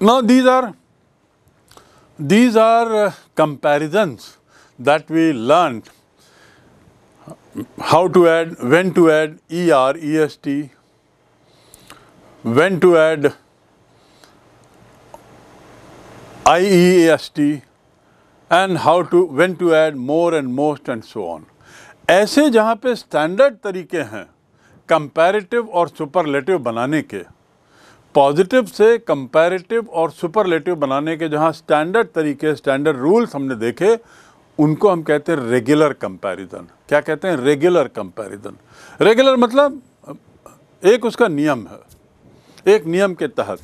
Now these are these are uh, comparisons that we learned how to add, when to add ER, EST, when to add IEST and how to, when to add more and most and so on. aise jahan pe standard तरीके hain comparative aur superlative banane ke positive से comparative और superlative बनाने के जहाँ standard तरीके standard rules हमने देखे उनको हम कहते हैं रेगुलर कंपैरिजन क्या कहते हैं रेगुलर कंपैरिजन रेगुलर मतलब एक उसका नियम है एक नियम के तहत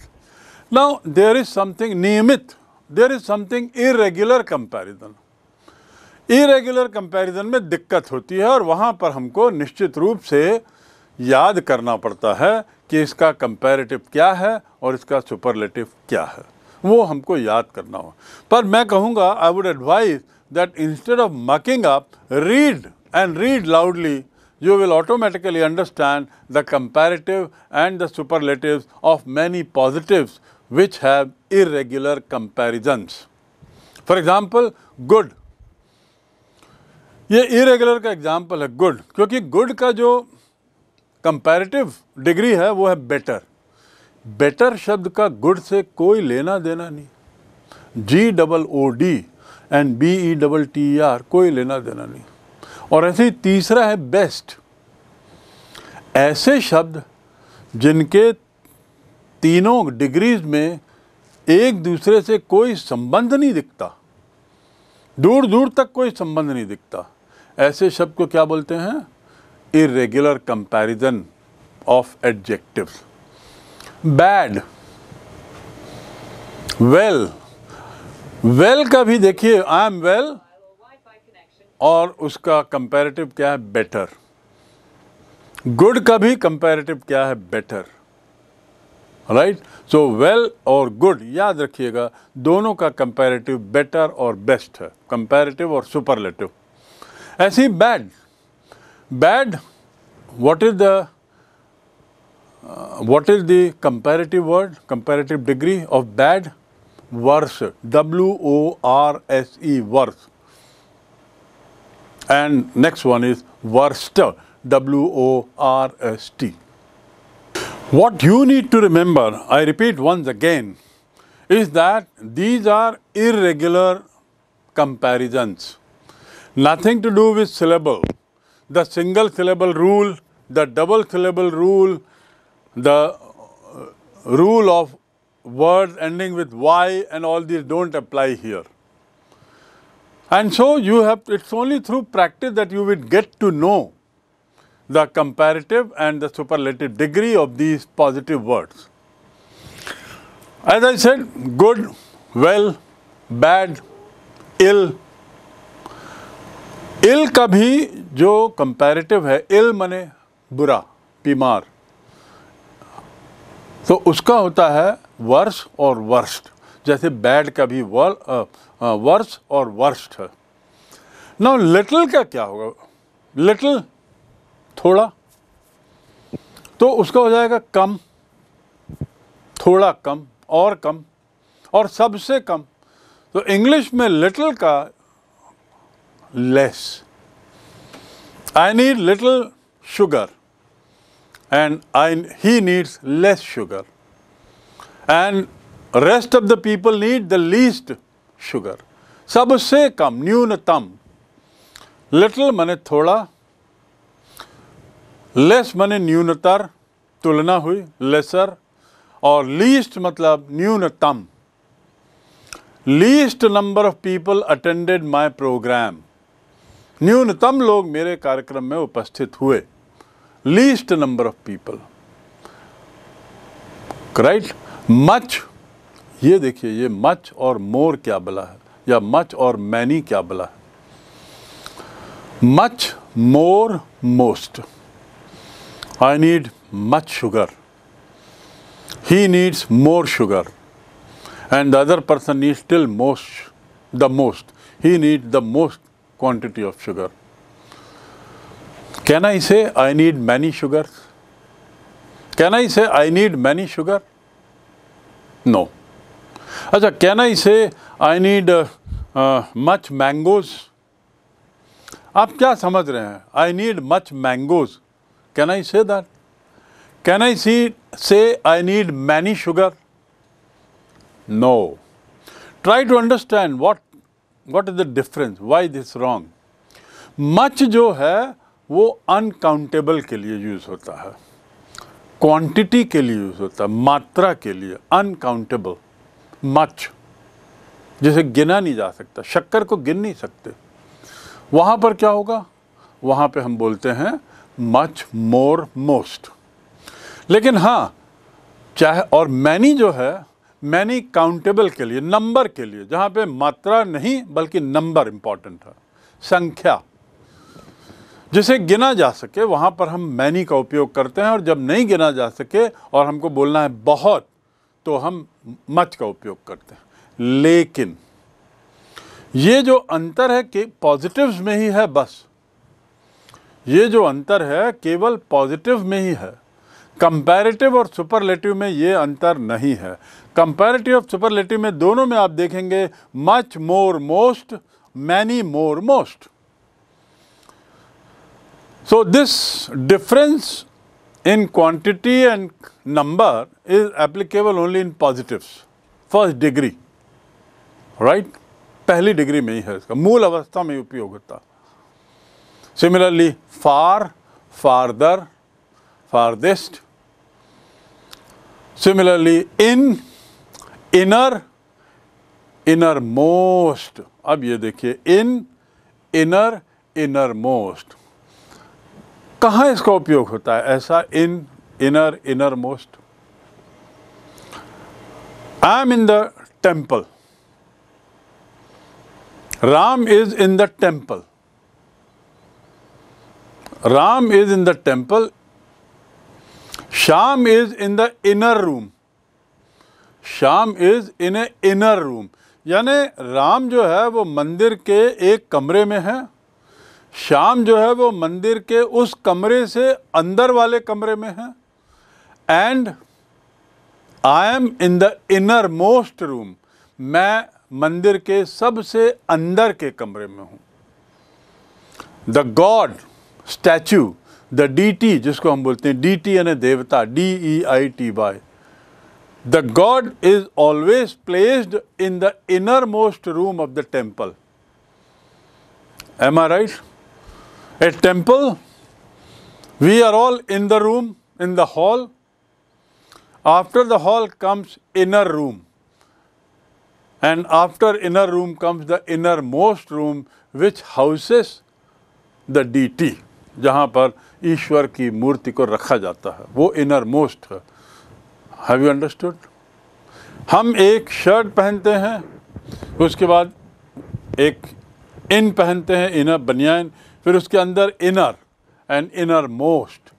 नाउ देर इज समथिंग नियमित there is something irregular comparison irregular comparison में दिक्कत होती है और वहाँ पर हमको निश्चित रूप से याद करना पड़ता है कि इसका कंपैरेटिव क्या है और इसका सुपरलेटिव क्या है वो हमको याद करना हो पर मैं कहूँगा I would advise that instead of making up read and read loudly you will automatically understand the comparative and the superlative of many positive which have irregular comparisons for example good ये irregular का example है good क्योंकि good का जो comparative degree है वो है better better शब्द का गुड से कोई लेना देना नहीं G double O D and B E double T R कोई लेना देना नहीं और ऐसे ही तीसरा है बेस्ट ऐसे शब्द जिनके तीनों डिग्रीज में एक दूसरे से कोई संबंध नहीं दिखता दूर दूर तक कोई संबंध नहीं दिखता ऐसे शब्द को क्या बोलते हैं irregular comparison of adjectives. Bad, well, well का भी देखिए आई एम वेल और उसका कंपैरेटिव क्या है बेटर गुड का भी कंपैरेटिव क्या है बेटर राइट सो वेल और गुड याद रखिएगा दोनों का कंपैरेटिव बेटर और बेस्ट है कंपैरेटिव और सुपरलेटिव ऐसी bad Bad, what is the uh, what is the comparative word, comparative degree of bad? Worse, W-O-R-S-E, worse. And next one is worst, W-O-R-S-T. What you need to remember, I repeat once again, is that these are irregular comparisons. Nothing to do with syllable the single syllable rule, the double syllable rule, the uh, rule of words ending with Y and all these don't apply here. And so you have, it's only through practice that you will get to know the comparative and the superlative degree of these positive words. As I said, good, well, bad, ill, ill का भी जो comparative है इल मने बुरा बीमार तो उसका होता है वर्ष और वर्स्ट जैसे बैड का भी वर, आ, वर्ष और वर्स्ट है ना लिटिल का क्या होगा लिटिल थोड़ा तो उसका हो जाएगा कम थोड़ा कम और कम और सबसे कम तो इंग्लिश में लिटिल का less. I need little sugar and I, he needs less sugar. And rest of the people need the least sugar. Sab सबसे kam, न्यूनतम Little mane thoda, less mane न्यूनतर tulna hui, lesser, or least matlab न्यूनतम Least number of people attended my program. न्यूनतम लोग मेरे कार्यक्रम में उपस्थित हुए least number of people right much ये देखिए ये मच और मोर क्या बला है या मच और मैनी क्या बला है much more most I need much sugar he needs more sugar and the other person needs still most the most he need the most quantity of sugar. Can I say I need many sugars? Can I say I need many sugar? No. Acha, can I say I need uh, uh, much mangoes? आप क्या समझ रहे I need much mangoes. Can I say that? Can I I say I need many sugar? No. try to understand what what is the difference why this wrong much जो है वो uncountable के लिए use होता है quantity के लिए use होता है मात्रा के लिए अनकाउंटेबल मच जिसे गिना नहीं जा सकता शक्कर को गिन नहीं सकते वहां पर क्या होगा वहां पे हम बोलते हैं मच मोर मोस्ट लेकिन हाँ चाहे और मैनी जो है मैनी काउंटेबल के लिए नंबर के लिए जहाँ पे मात्रा नहीं बल्कि नंबर इम्पॉर्टेंट है संख्या जिसे गिना जा सके वहाँ पर हम मैनी का उपयोग करते हैं और जब नहीं गिना जा सके और हमको बोलना है बहुत तो हम मच का उपयोग करते हैं लेकिन ये जो अंतर है कि पॉजिटिव्स में ही है बस ये जो अंतर है केवल पॉजिटिव में ही है कंपैरेटिव और सुपरलेटिव में ये अंतर नहीं है कंपेरेटिव ऑफ सुपरलेटिव में दोनों में आप देखेंगे much more most many more most so this difference in quantity and number is applicable only in positives first degree right पहली डिग्री में ही है इसका मूल अवस्था में उपयोग होता similarly far farther farthest similarly in inner innermost अब ये देखिए इन इनर इनर मोस्ट कहाँ इसका उपयोग होता है ऐसा in inner innermost I am in the temple Ram is in the temple Ram is in the temple Shyam is in the inner room Shyam is in a inner room यानी राम जो है वो मंदिर के एक कमरे में है शाम जो है वो मंदिर के उस कमरे से अंदर वाले कमरे में है and I am in the innermost room मैं मंदिर के सबसे अंदर के कमरे में हूँ the god statue the deity जिसको हम बोलते हैं डी टी यानी देवता D E I T Y The god is always placed in the innermost room of the temple. Am I right? At temple, we are all in the room, in the hall. After the hall comes inner room. And after inner room comes the innermost room which houses the deity, जहाँ पर ईश्वर की मूर्ति को रखा जाता है वो innermost है have you understood हम एक शर्ट पहनते हैं उसके बाद एक इन पहनते हैं इनर बनियान फिर उसके अंदर inner and innermost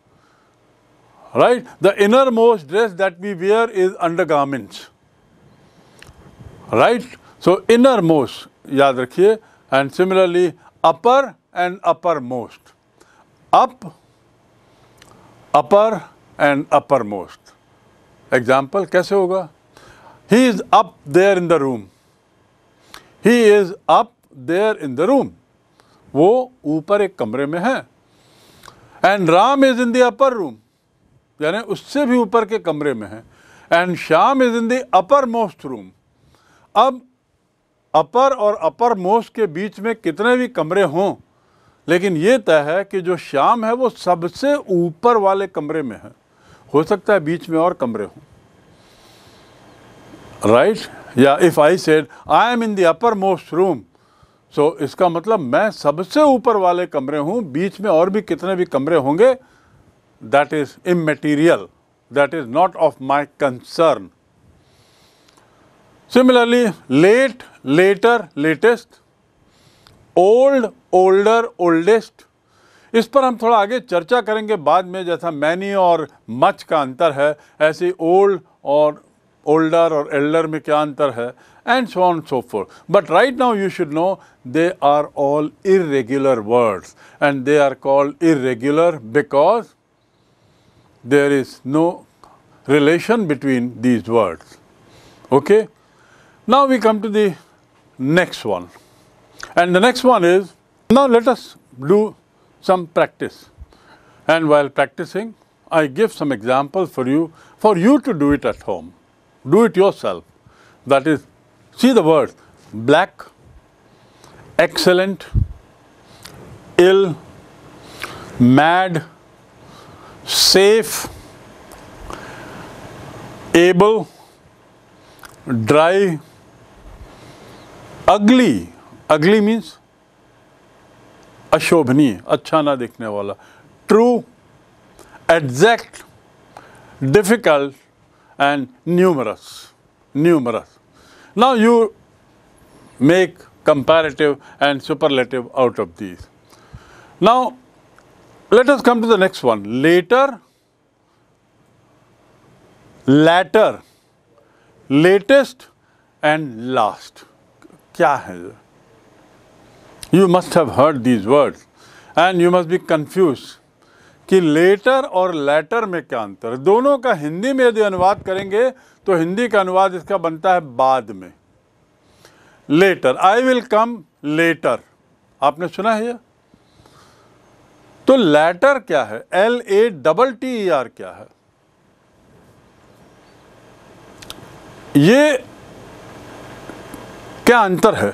right the innermost dress that we wear is undergarments right so innermost याद रखिए and similarly upper and uppermost up upper and uppermost example कैसे होगा he is up there in the room he is up there in the room वो ऊपर एक कमरे में है and Ram is in the upper room यानी उससे भी ऊपर के कमरे में है and Shyam is in the uppermost room अब अपर और अपर मोस्ट के बीच में कितने भी कमरे हों लेकिन ये तय है कि जो शाम है वो सबसे ऊपर वाले कमरे में है हो सकता है बीच में और कमरे हों राइट या if I said I am in the uppermost room so इसका मतलब मैं सबसे ऊपर वाले कमरे हूँ बीच में और भी कितने भी कमरे होंगे that is immaterial that is not of my concern similarly late later latest old older oldest इस पर हम थोड़ा आगे चर्चा करेंगे बाद में जैसा मैनी और मच का अंतर है ऐसे ओल्ड और ओल्डर और एल्डर में क्या अंतर है and so on so forth but right now you should know they are all irregular words and they are called irregular because there is no relation between these words okay now we come to the next one and the next one is now let us do some practice. And while practicing, I give some examples for you, for you to do it at home. Do it yourself. That is, see the words black, excellent, ill, mad, safe, able, dry, ugly. Ugly means अशोभनीय अच्छा ना दिखने वाला true exact difficult and numerous numerous now you make comparative and superlative out of these now let us come to the next one later latter latest and last क्या है जो? You must have heard these words and you must be confused कि later और latter में क्या अंतर है दोनों का हिंदी में यदि अनुवाद करेंगे तो हिंदी का अनुवाद इसका बनता है बाद में later I will come later आपने सुना है यह तो लेटर क्या है L A double T E R क्या है ये क्या अंतर है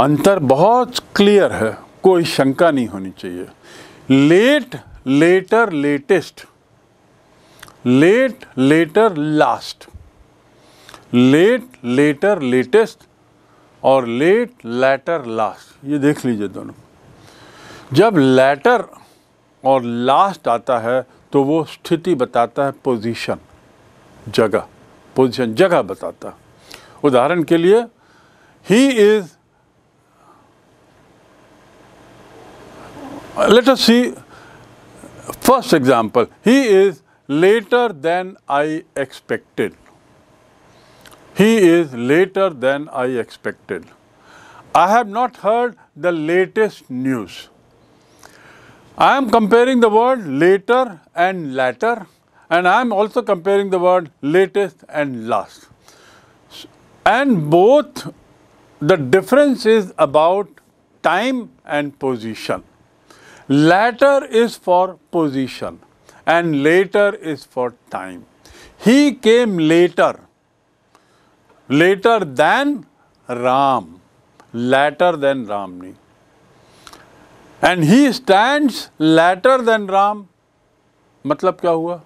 अंतर बहुत क्लियर है कोई शंका नहीं होनी चाहिए late later latest late latter last late later latest और लेट लेटर लास्ट ये देख लीजिए दोनों जब लेटर और लास्ट आता है तो वो स्थिति बताता है पोजीशन जगह पोजीशन जगह बताता है उदाहरण के लिए he is Let us see first example. He is later than I expected. He is later than I expected. I have not heard the latest news. I am comparing the word later and latter and I am also comparing the word latest and last. And both the difference is about time and position. latter is for position and later is for time. He came later, later than Ram, later than Ramni. And he stands later than Ram. मतलब क्या हुआ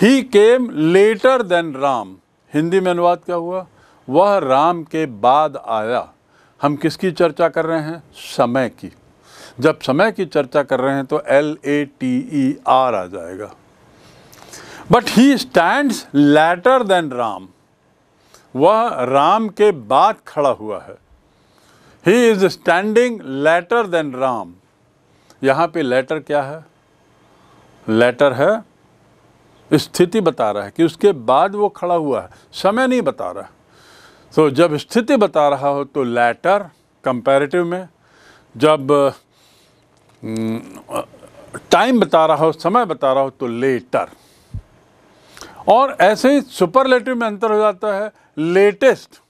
he came later than Ram Hindi में अनुवाद क्या हुआ वह राम के बाद आया हम किसकी चर्चा कर रहे हैं समय की जब समय की चर्चा कर रहे हैं तो L A T E R आ जाएगा but he stand later than Ram वह राम के बाद खड़ा हुआ है he is standing later than Ram यहाँ पे लेटर क्या है लेटर है स्थिति बता रहा है कि उसके बाद वो खड़ा हुआ है समय नहीं बता रहा तो so, जब स्थिति बता रहा हो तो लेटर कंपैरेटिव में जब टाइम बता रहा हो समय बता रहा हो तो लेटर और ऐसे ही सुपरलेटिव में अंतर हो जाता है latest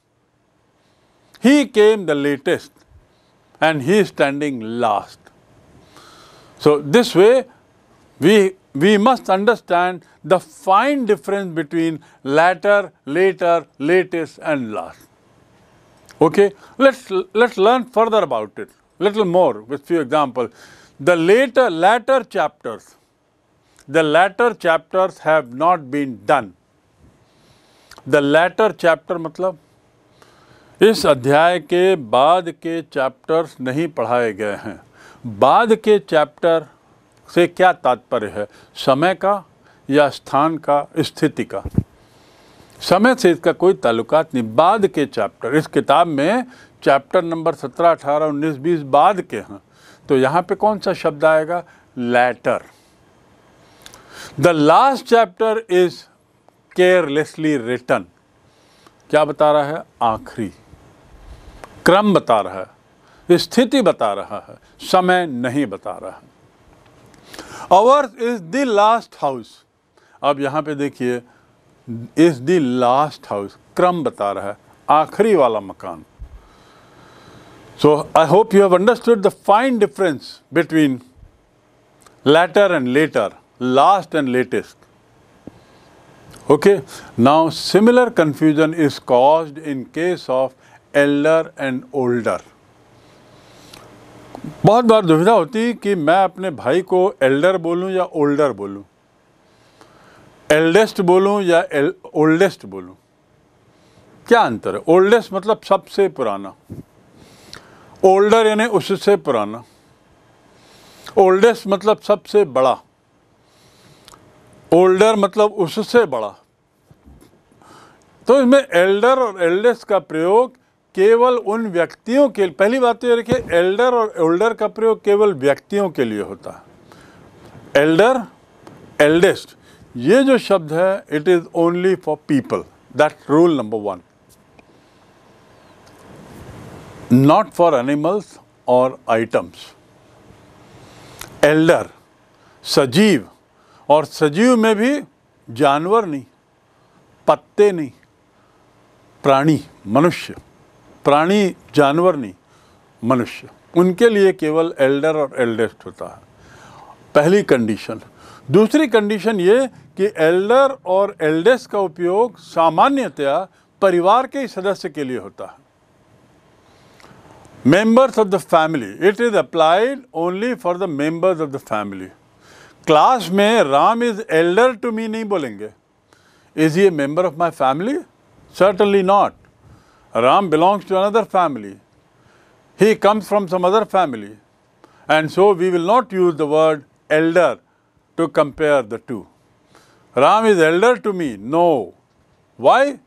he came the latest and he is standing last. So this way we we must understand the fine difference between latter, later, latest and last. Okay, let's let's learn further about it, little more with few examples. The later, latter chapters, the latter chapters have not been done. The latter chapter मतलब इस अध्याय के बाद के chapters नहीं पढ़ाए गए हैं बाद के चैप्टर से क्या तात्पर्य है समय का या स्थान का स्थिति का समय से इसका कोई ताल्लुकात नहीं बाद के चैप्टर इस किताब में चैप्टर नंबर सत्रह अठारह उन्नीस बीस बाद के हैं तो यहाँ पे कौन सा शब्द आएगा latter the last chapter is carelessly written क्या बता रहा है आखिरी क्रम बता रहा है स्थिति बता रहा है समय नहीं बता रहा है ours is the last house अब यहाँ पे देखिए इज द लास्ट हाउस क्रम बता रहा है आखिरी वाला मकान So I hope you have understood the fine difference between latter and later, last and latest. Okay, now similar confusion is caused in case of elder and older. बहुत बार दुविधा होती कि मैं अपने भाई को elder बोलूं या older बोलूं, eldest बोलूं या oldest बोलूं, क्या अंतर है oldest मतलब सबसे पुराना ओल्डर यानी उससे पुराना ओल्डेस्ट मतलब सबसे बड़ा ओल्डर मतलब उससे बड़ा तो इसमें एल्डर और एल्डेस्ट का प्रयोग केवल उन व्यक्तियों के लिए पहली बात तो ये रखिए एल्डर और ओल्डर का प्रयोग केवल व्यक्तियों के लिए होता है एल्डर एल्डेस्ट ये जो शब्द है it is only for people that rule number one not for animals और आइटम्स एल्डर सजीव और सजीव में भी जानवर नहीं पत्ते नहीं प्राणी मनुष्य प्राणी जानवर नहीं मनुष्य उनके लिए केवल एल्डर और एल्डेस्ट होता है पहली कंडीशन दूसरी कंडीशन ये कि एल्डर और एल्डेस्ट का उपयोग सामान्यतया परिवार के सदस्य के लिए होता है Members of the family. It is applied only for the members of the family. Class mein Ram is elder to me nahi bolenge. Is he a member of my family? Certainly not. Ram belongs to another family. He comes from some other family. And so we will not use the word elder to compare the two. Ram is elder to me. No. Why?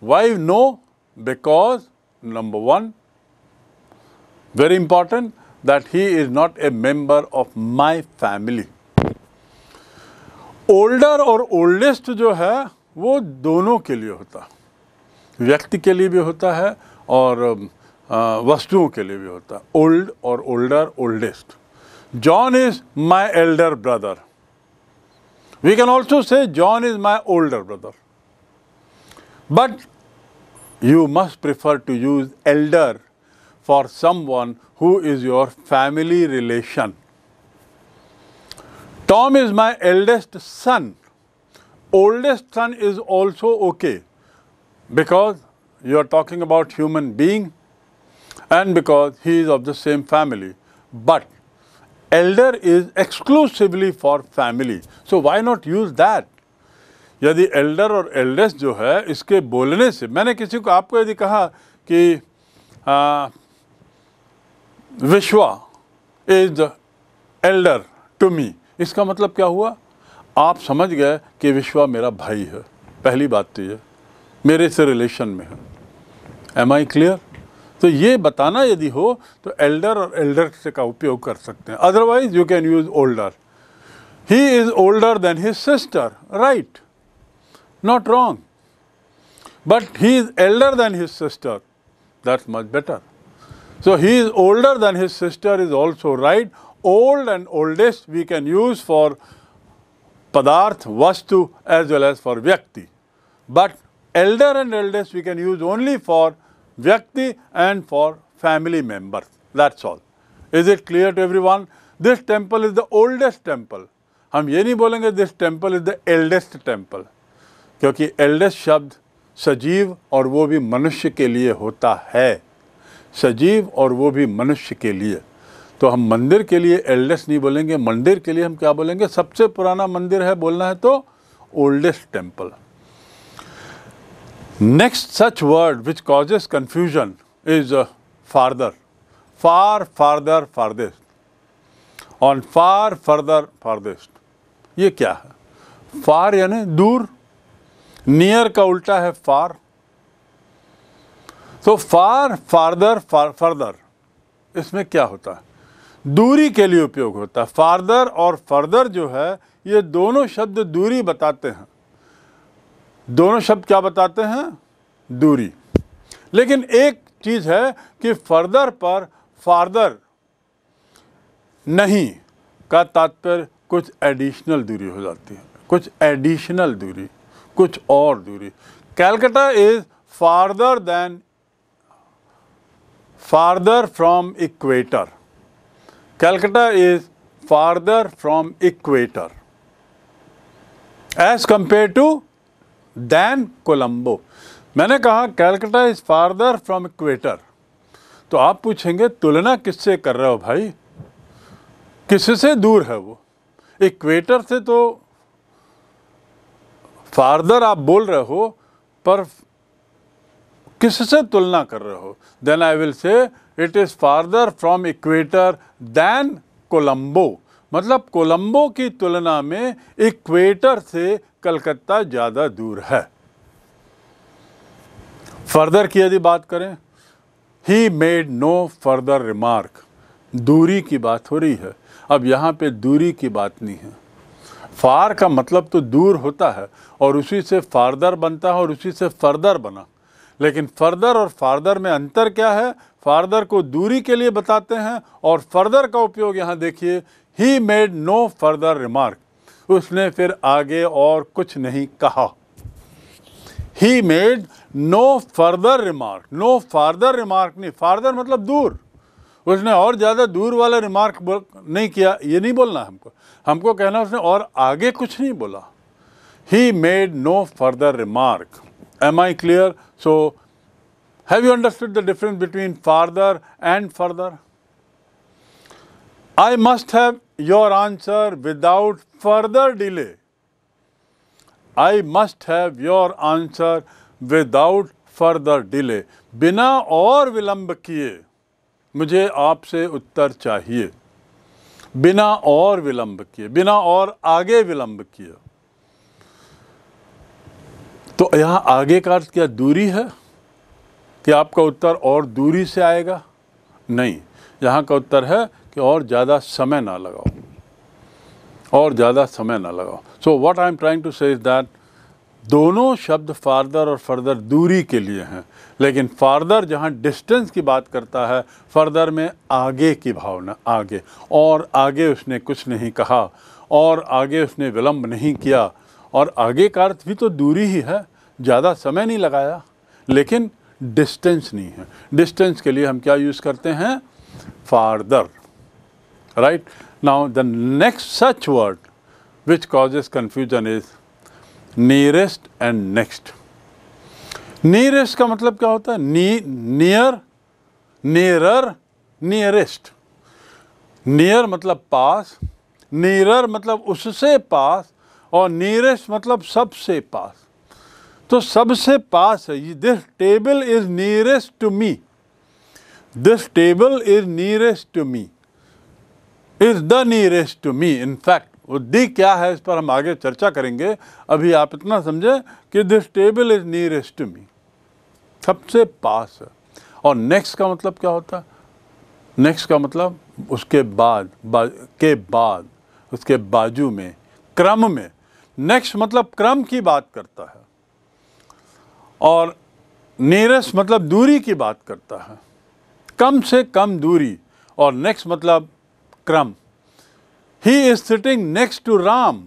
Why no? Because, number one, Very important that he is not a member of my family. Older और oldest जो है वो दोनों के लिए होता vyakti ke liye bhi hota hai aur और वस्तुओं के लिए भी होता है ओल्ड और older oldest John is my elder brother we can also say John is my older brother. But you must prefer to use elder for someone who is your family relation. Tom is my eldest son. Oldest son is also okay because you are talking about human being and because he is of the same family. But elder is exclusively for family. So why not use that? यदि elder और eldest जो है इसके बोलने से मैंने किसी को आपको यदि कहा कि uh, Vishwa is the elder to me इसका मतलब क्या हुआ आप समझ गए कि विश्वा मेरा भाई है पहली बात तो ये मेरे से रिलेशन में है एम आई क्लियर तो ये बताना यदि हो तो एल्डर और एल्डर से का उपयोग कर सकते हैं otherwise you can use older he is older than his sister right not wrong but he is elder than his sister that's much better So he is older than his sister is also right. Old and oldest we can use for padarth, vastu as well as for vyakti. But elder and eldest we can use only for vyakti and for family members. That's all. Is it clear to everyone? This temple is the oldest temple. हम ये नहीं बोलेंगे this temple is the eldest temple क्योंकि eldest शब्द सजीव और वो भी मनुष्य के लिए होता है सजीव और वो भी मनुष्य के लिए तो हम मंदिर के लिए एल्डेस्ट नहीं बोलेंगे मंदिर के लिए हम क्या बोलेंगे सबसे पुराना मंदिर है बोलना है तो oldest temple next such word which causes confusion is farther far farther farthest on far further farthest ये क्या है फार यानी दूर नियर का उल्टा है फार तो फार फारदर फार फर्दर इसमें क्या होता है दूरी के लिए उपयोग होता है फारदर और फर्दर जो है ये दोनों शब्द दूरी बताते हैं दोनों शब्द क्या बताते हैं दूरी लेकिन एक चीज़ है कि फर्दर पर फारदर नहीं का तात्पर्य कुछ एडिशनल दूरी हो जाती है कुछ एडिशनल दूरी कुछ और दूरी Calcutta is farther than farther from equator. Calcutta is farther from equator as compared to than Colombo. मैंने कहा Calcutta is farther from equator तो आप पूछेंगे तुलना किससे कर रहे हो भाई किससे दूर है वो equator से तो फारदर आप बोल रहे हो पर किससे तुलना कर रहे हो then I will say it is farther from equator than Colombo मतलब कोलंबो की तुलना में इक्वेटर से कलकत्ता ज़्यादा दूर है फर्दर की यदि बात करें he made no further remark दूरी की बात हो रही है अब यहाँ पे दूरी की बात नहीं है फार का मतलब तो दूर होता है और उसी से फार्दर बनता है और उसी से फर्दर बना लेकिन फर्दर और फार्दर में अंतर क्या है फार्दर को दूरी के लिए बताते हैं और फर्दर का उपयोग यहाँ देखिए he made no further remark उसने फिर आगे और कुछ नहीं कहा he made no further remark no farther remark नहीं फार्दर मतलब दूर उसने और ज़्यादा दूर वाला रिमार्क नहीं किया ये नहीं बोलना हमको हमको कहना उसने और आगे कुछ नहीं बोला he made no further remark Am I clear? So, have you understood the difference between farther and further? I must have your answer without further delay. I must have your answer without further delay. bina aur vilamb kiye mujhe aap se uttar chahiye bina aur vilamb kiye bina aur aage vilamb kiye तो यहाँ आगे का अर्थ क्या दूरी है कि आपका उत्तर और दूरी से आएगा नहीं यहाँ का उत्तर है कि और ज़्यादा समय ना लगाओ और ज़्यादा समय ना लगाओ so what I am trying to say is that दोनों शब्द फार्दर और फर्दर दूरी के लिए हैं लेकिन फार्दर जहाँ डिस्टेंस की बात करता है फर्दर में आगे की भावना आगे और आगे उसने कुछ नहीं कहा और आगे उसने विलंब नहीं किया और आगे का अर्थ भी तो दूरी ही है ज़्यादा समय नहीं लगाया लेकिन डिस्टेंस नहीं है डिस्टेंस के लिए हम क्या यूज़ करते हैं farther right now the next such word which causes confusion is nearest and next nearest का मतलब क्या होता है नियर नियरर नियरेस्ट नियर मतलब पास नियरर मतलब उससे पास और नियरेस्ट मतलब सबसे पास तो सबसे पास है this table is nearest to me this table is nearest to me is the nearest to me in fact वो दी क्या है इस पर हम आगे चर्चा करेंगे अभी आप इतना समझें कि this table is nearest to me सबसे पास है और नेक्स्ट का मतलब क्या होता है नेक्स्ट का मतलब उसके बाद बा, के बाद उसके बाजू में क्रम में नेक्स्ट मतलब क्रम की बात करता है और नीरस मतलब दूरी की बात करता है कम से कम दूरी और नेक्स्ट मतलब क्रम he is sitting next to Ram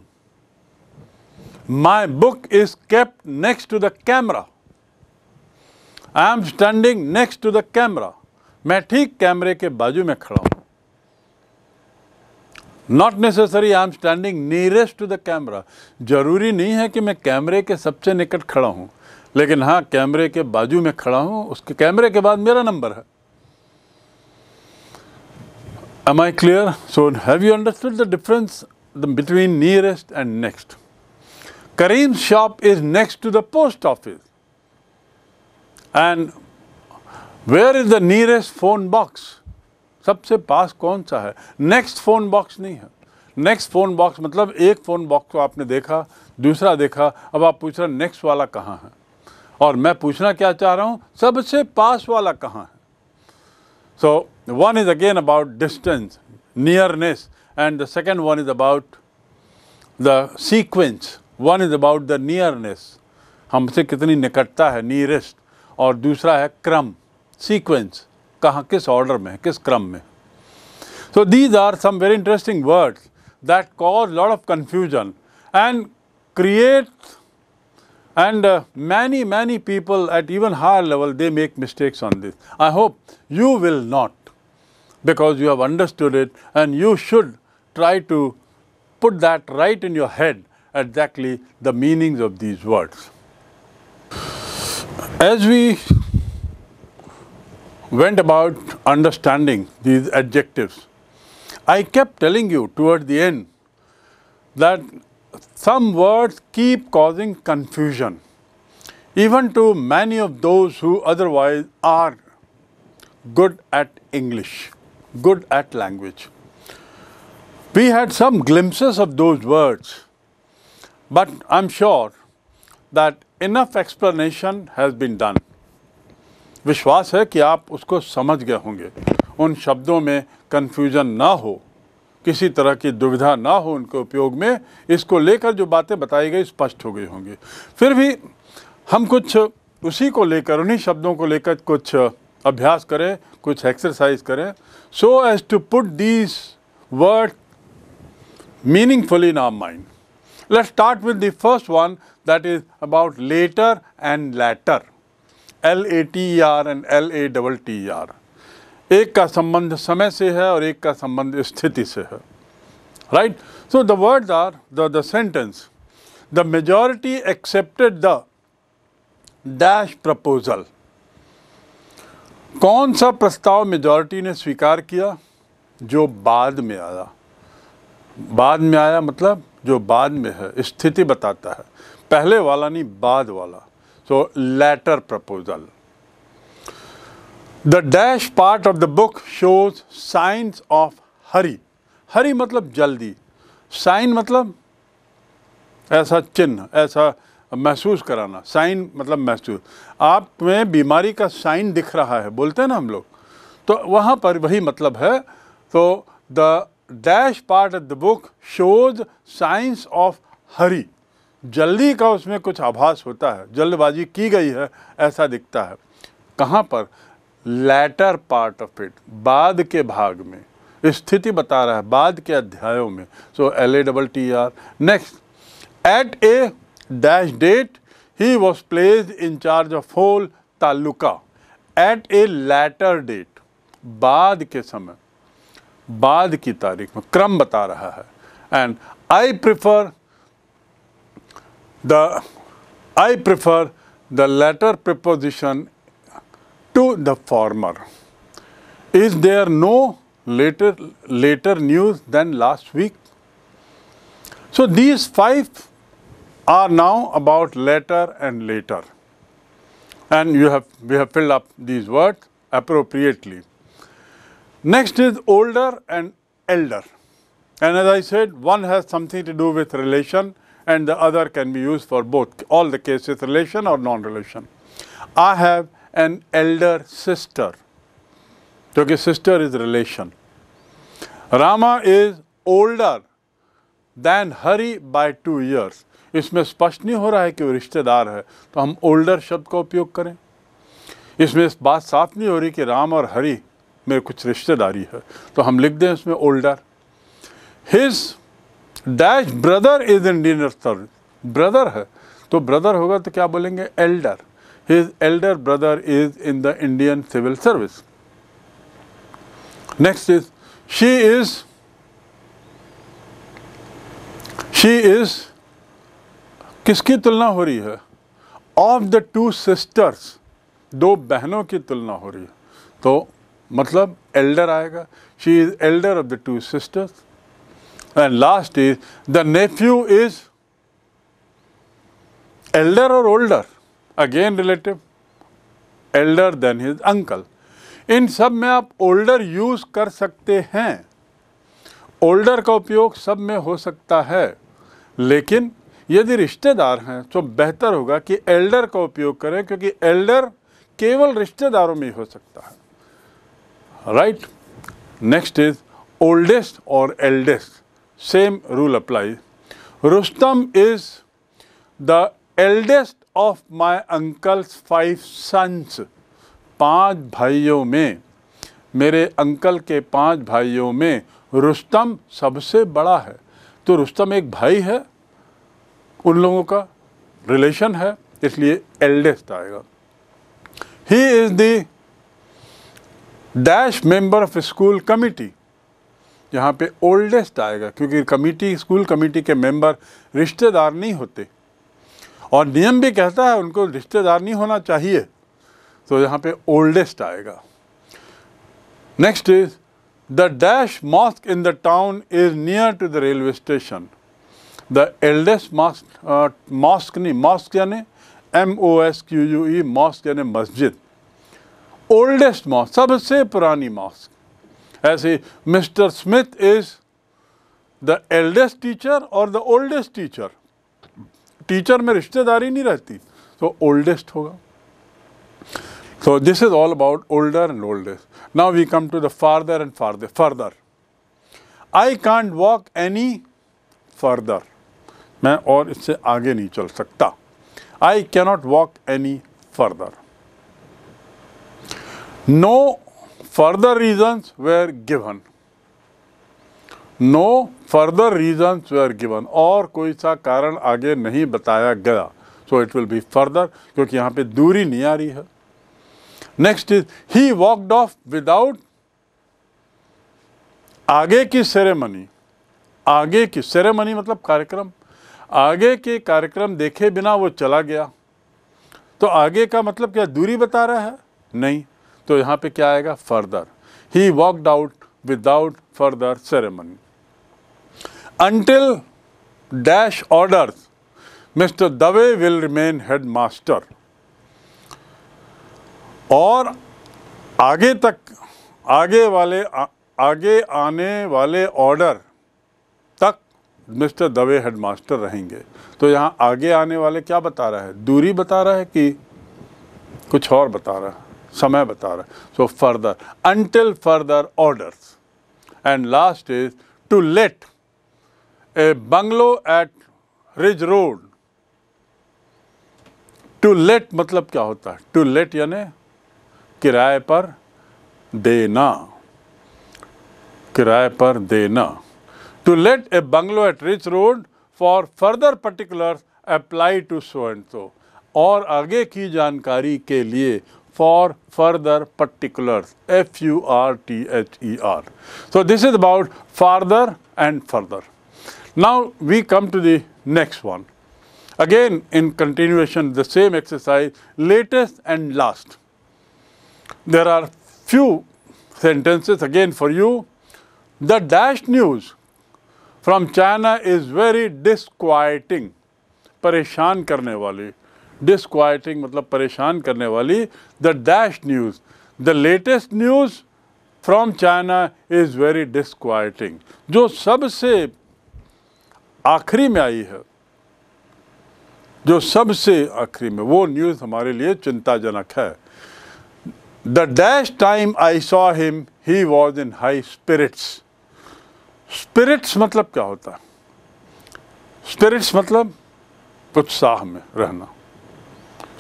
my book is kept next to the camera I am standing next to the camera मैं ठीक कैमरे के बाजू में खड़ा हूँ not necessary I am standing nearest to the camera जरूरी नहीं है कि मैं कैमरे के सबसे निकट खड़ा हूँ लेकिन हाँ कैमरे के बाजू में खड़ा हूँ उसके कैमरे के बाद मेरा नंबर है am I clear so have you understood the difference between nearest and next Karim shop is next to the post office and where is the nearest phone box सबसे पास कौन सा है नेक्स्ट फोन बॉक्स नहीं है next phone box मतलब एक phone box को आपने देखा दूसरा देखा अब आप पूछ रहे नेक्स्ट वाला कहाँ है और मैं पूछना क्या चाह रहा हूँ सबसे पास वाला कहाँ है so one is again about distance nearness and the second one is about the sequence one is about the nearness हमसे कितनी निकटता है नियरेस्ट और दूसरा है क्रम सीक्वेंस कहाँ किस ऑर्डर में किस क्रम में so these are some very interesting words that cause lot of confusion and create And uh, many, many people at even higher level, they make mistakes on this. I hope you will not because you have understood it and you should try to put that right in your head exactly the meanings of these words. As we went about understanding these adjectives, I kept telling you toward the end that some words keep causing confusion, even to many of those who otherwise are good at English, good at language. We had some glimpses of those words, but I'm sure that enough explanation has been done विश्वास है कि आप उसको समझ गए होंगे उन शब्दों में कन्फ्यूज़न ना हो किसी तरह की दुविधा ना हो उनके उपयोग में इसको लेकर जो बातें बताई गई स्पष्ट हो गई होंगी फिर भी हम कुछ उसी को लेकर उन्हीं शब्दों को लेकर कुछ अभ्यास करें कुछ एक्सरसाइज करें so as to put these word meaningfully in our mind let start with the first one that is about later and latter L A T R and L A double T R एक का संबंध समय से है और एक का संबंध स्थिति से है right so the words are the the sentence the majority accepted the dash proposal कौन सा प्रस्ताव मेजॉरिटी ने स्वीकार किया जो बाद में आया बाद में आया मतलब जो बाद में है स्थिति बताता है पहले वाला नहीं बाद वाला so latter proposal the dash part of the book shows signs of hurry hurry मतलब जल्दी साइन मतलब ऐसा चिन्ह ऐसा महसूस कराना साइन मतलब महसूस आप में बीमारी का साइन दिख रहा है बोलते हैं ना हम लोग तो वहाँ पर वही मतलब है तो the dash part of the book shows signs of hurry जल्दी का उसमें कुछ आभास होता है जल्दबाजी की गई है ऐसा दिखता है कहाँ पर लेटर पार्ट ऑफ इट बाद के भाग में स्थिति बता रहा है बाद के अध्यायों में so L A double T R next at a dash date he was place in charge of whole taluka at a later date बाद के समय बाद की तारीख में क्रम बता रहा है and I prefer the I prefer the latter preposition to the former, Is there no later, later news than last week? So these five are now about later and later. And you have, we have filled up these words appropriately. Next is older and elder. And as I said, one has something to do with relation and the other can be used for both, all the cases relation or non-relation. I have an elder sister क्योंकि sister is relation. Rama is older than Hari by two years. इसमें स्पष्ट नहीं हो रहा है कि वो रिश्तेदार है तो हम ओल्डर शब्द का उपयोग करें इसमें इस बात साफ नहीं हो रही कि राम और हरि में कुछ रिश्तेदारी है तो हम लिख दें इसमें older his dash brother is in dinner brother है तो ब्रदर होगा तो क्या बोलेंगे elder his elder brother is in the Indian civil service. Next is, she is, she is, किसकी तुलना हो रही है ऑफ द टू सिस्टर्स दो बहनों की तुलना हो रही है तो मतलब एल्डर आएगा she is elder of the two sisters and last is the nephew is elder और older again relative elder than his uncle इन सब में आप ओल्डर यूज़ कर सकते हैं ओल्डर का उपयोग सब में हो सकता है लेकिन यदि रिश्तेदार हैं तो बेहतर होगा कि एल्डर का उपयोग करें क्योंकि एल्डर केवल रिश्तेदारों में ही हो सकता है राइट नेक्स्ट इज ओल्डेस्ट और eldest same rule apply Rustam is the eldest of my uncle's five sons पांच भाइयों में मेरे अंकल के पांच भाइयों में रुस्तम सबसे बड़ा है तो रुस्तम एक भाई है उन लोगों का रिलेशन है इसलिए एल्डेस्ट आएगा he is the dash member of school committee यहाँ पे ओल्डेस्ट आएगा क्योंकि कमिटी स्कूल कमिटी के मेंबर रिश्तेदार नहीं होते और नियम भी कहता है उनको रिश्तेदार नहीं होना चाहिए तो यहाँ पे ओल्डेस्ट आएगा next is the dash mosque in the town is near to the railway station the eldest mosque mosque नहीं मॉस्क यानी M O S Q U E mosque यानी मस्जिद ओल्डेस्ट मॉस्क सबसे पुरानी मॉस्क ऐसे mister Smith is the eldest teacher और the oldest teacher teacher में रिश्तेदारी नहीं रहती तो ओल्डेस्ट होगा so this is all about older and oldest now we come to the farther and farther further I can't walk any further मैं और इससे आगे नहीं चल सकता I cannot walk any further no further reasons were given no further reasons were given और कोई सा कारण आगे नहीं बताया गया so it will be further क्योंकि यहाँ पे दूरी नहीं आ रही है next is he walked off without आगे की सेरेमनी आगे की सेरेमनी मतलब कार्यक्रम आगे के कार्यक्रम देखे बिना वो चला गया तो आगे का मतलब क्या दूरी बता रहा है नहीं तो यहाँ पे क्या आएगा further he walked out without further ceremony until dash orders, Mr. Dave will remain headmaster. और आगे तक आगे वाले आ, आगे आने वाले ऑर्डर तक मिस्टर दवे हेडमास्टर रहेंगे तो यहाँ आगे आने वाले क्या बता रहा है दूरी बता रहा है कि कुछ और बता रहा है समय बता रहा है so further until further orders and last is to let a bungalow at Ridge Road. To let मतलब क्या होता है टू लेट यानी किराए पर देना किराए पर देना to let a bungalow at Ridge Road for further particulars apply to so and so और आगे की जानकारी के लिए for further particulars F U R T H E R so this is about farther and further Now we come to the next one. Again in continuation the same exercise latest and last. There are few sentences again for you. The dash news from China is very disquieting. परेशान करने वाली disquieting मतलब परेशान करने वाली The dash news, the latest news from China is very disquieting. जो सबसे आखिरी में आई है जो सबसे आखिरी में वो न्यूज़ हमारे लिए चिंताजनक है the dash time I saw him he was in high spirits spirits मतलब क्या होता है स्पिरिट्स मतलब उत्साह में रहना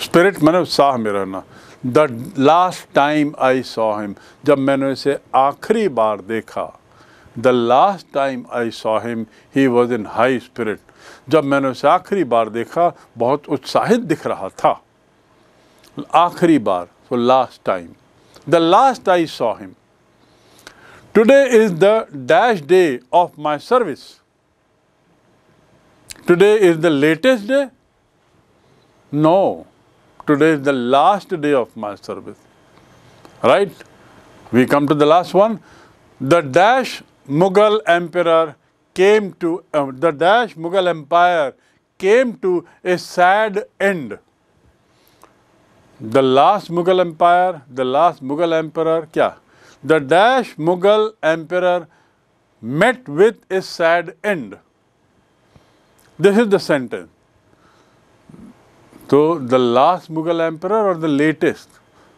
स्पिरिट मैंने मतलब उत्साह में रहना the last time I saw him जब मैंने इसे आखिरी बार देखा the last time I saw him he was in high spirit जब मैंने उसे आखिरी बार देखा बहुत उत्साहित दिख रहा था आखिरी बार so last time the last I saw him today is the dash day of my service today is the latest day no today is the last day of my service right? We come to the last one. The dash Mughal emperor came to, uh, the dash Mughal empire came to a sad end. The last Mughal empire, the last Mughal emperor, kya? The dash Mughal emperor met with a sad end. This is the sentence. So, the last Mughal emperor or the latest?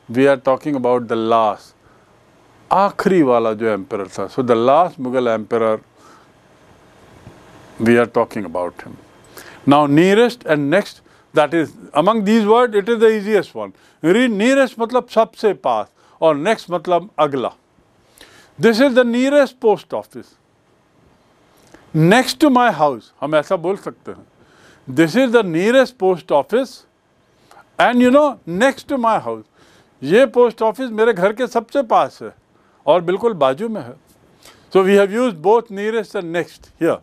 We are talking about the last. आखिरी वाला जो emperor था so the last Mughal emperor we are talking about him now nearest and next that is among these word it is the easiest one re nearest मतलब सबसे पास और next मतलब अगला this is the nearest post office next to my house हम ऐसा बोल सकते हैं this is the nearest post office and you know next to my house ये पोस्ट ऑफिस मेरे घर के सबसे पास है और बिल्कुल बाजू में है so we have use both nearest and next here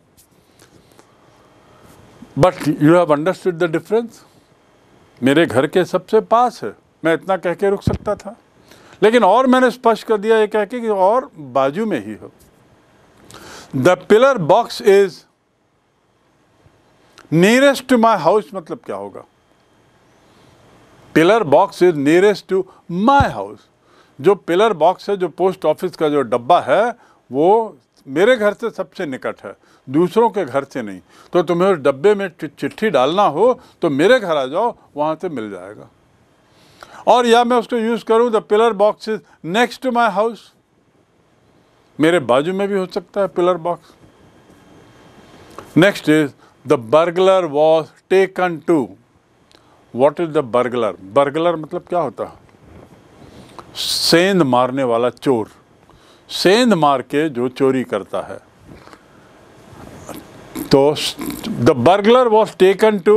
but you have understood the difference मेरे घर के सबसे पास है मैं इतना कह के रुक सकता था लेकिन और मैंने स्पष्ट कर दिया ये कह के कि और बाजू में ही हो the pillar box is nearest to my house मतलब क्या होगा pillar box is nearest to my house जो पिलर बॉक्स है जो पोस्ट ऑफिस का जो डब्बा है वो मेरे घर से सबसे निकट है दूसरों के घर से नहीं तो तुम्हें उस डब्बे में चिट्ठी डालना हो तो मेरे घर आ जाओ वहाँ से मिल जाएगा और या मैं उसको यूज़ करूँ the pillar box is next to my house मेरे बाजू में भी हो सकता है pillar box next is the burglar was taken to what is the burglar burglar मतलब क्या होता है सेंध मारने वाला चोर सेंध मार के जो चोरी करता है तो the burglar was taken to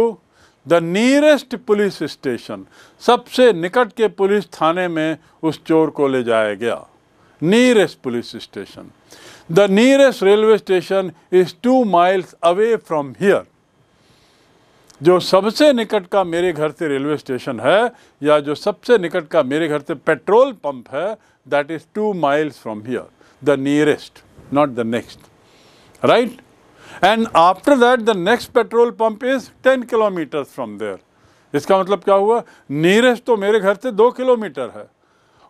the nearest police station सबसे निकट के पुलिस थाने में उस चोर को ले जाया गया nearest police station the nearest railway station is two miles away from here जो सबसे निकट का मेरे घर से रेलवे स्टेशन है या जो सबसे निकट का मेरे घर से पेट्रोल पंप है that is two miles from here the nearest not the next right and after that the next petrol pump is ten kilometre from there इसका मतलब क्या हुआ नियरेस्ट तो मेरे घर से दो किलोमीटर है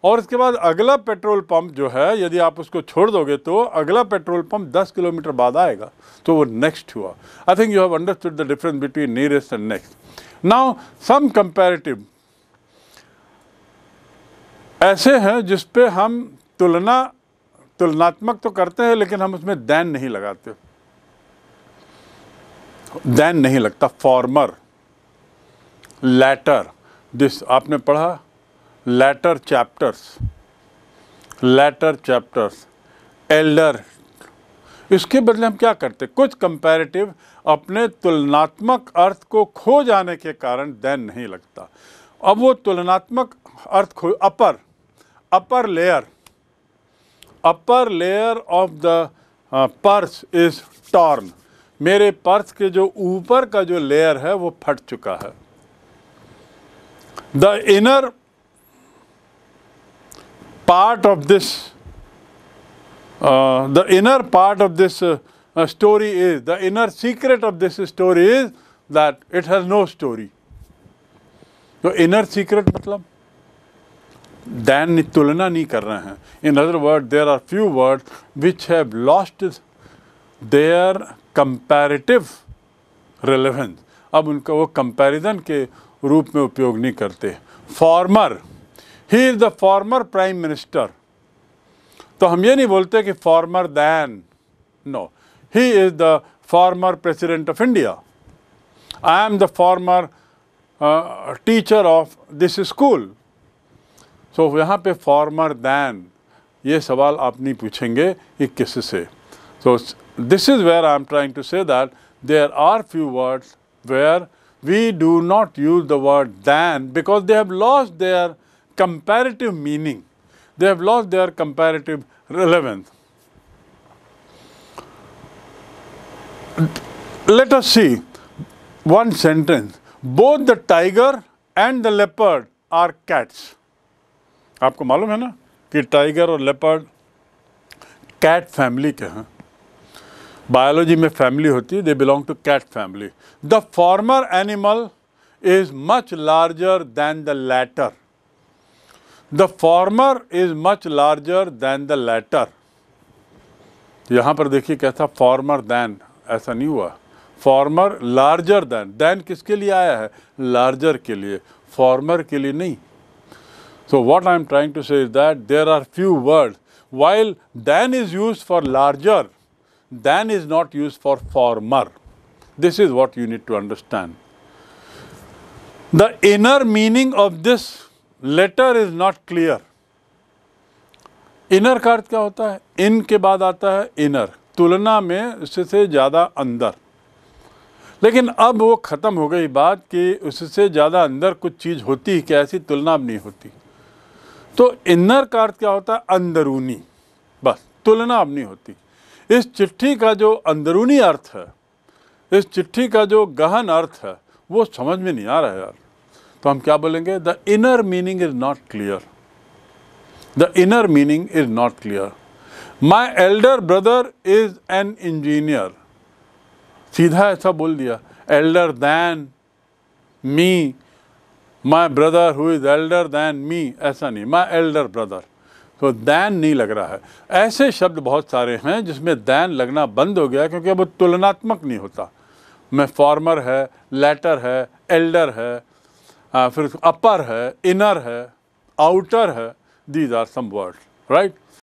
और इसके बाद अगला पेट्रोल पंप जो है यदि आप उसको छोड़ दोगे तो अगला पेट्रोल पंप 10 किलोमीटर बाद आएगा तो वो नेक्स्ट हुआ I think you have understood the difference between nearest and next now some comparative ऐसे हैं जिस पे हम तुलना तुलनात्मक तो करते हैं लेकिन हम उसमें दैन नहीं लगाते दैन नहीं लगता फॉर्मर लेटर दिस आपने पढ़ा later chapters later chapters elder इसके बदले हम क्या करते कुछ कंपैरेटिव अपने तुलनात्मक अर्थ को खो जाने के कारण दैन नहीं लगता अब वो तुलनात्मक अर्थ खो upper upper layer upper layer of the purse is torn मेरे पर्स के जो ऊपर का जो लेयर है वो फट चुका है the inner part of this, uh, the inner part of this uh, uh, story is, the inner secret of this story is that it has no story. तो इनर सीक्रेट मतलब दैन तुलना नहीं कर रहे हैं in other word there are few word which have lost their comparative relevance अब उनका वो कंपैरिजन के रूप में उपयोग नहीं करते former he is the former prime minister तो हम ये नहीं बोलते कि former than no he is the former president of India I am the former teacher of this school so यहाँ पे फॉर्मर दैन ये सवाल आप नहीं पूछेंगे कि किस से so this is where I am trying to say that there are few words where we do not use the word than because they have lost their comparative meaning. They have lost their comparative relevance. Let us see one sentence. Both the tiger and the leopard are cats. आपको मालूम है ना कि tiger और leopard cat family के हैं. Biology में family होती है. They belong to cat family. The former animal is much larger than the latter. The former is much larger than the latter. यहाँ पर देखिए कैसा former than ऐसा नहीं हुआ former larger than than किसके लिए आया है larger के लिए former के लिए नहीं so what I am trying to say is that there are few words while than is used for larger than is not used for former this is what you need to understand the inner meaning of this letter is not clear inner का अर्थ क्या होता है इन के बाद आता है inner तुलना में उससे ज़्यादा अंदर लेकिन अब वो ख़त्म हो गई बात कि उससे ज़्यादा अंदर कुछ चीज़ होती है क्या ऐसी तुलना अब नहीं होती तो इनर का अर्थ क्या होता है अंदरूनी बस तुलना अब नहीं होती इस चिट्ठी का जो अंदरूनी अर्थ है इस चिट्ठी का जो गहन अर्थ है वो समझ में नहीं आ रहा है यार तो हम क्या बोलेंगे the inner meaning is not clear the inner meaning is not clear my elder brother is an engineer सीधा ऐसा बोल दिया elder than me my brother who is elder than me ऐसा नहीं माई एल्डर ब्रदर तो than नहीं लग रहा है ऐसे शब्द बहुत सारे हैं जिसमें दैन लगना बंद हो गया क्योंकि अब तुलनात्मक नहीं होता मैं फॉर्मर है लेटर है एल्डर है फिर अपर है इनर है आउटर है these are some words right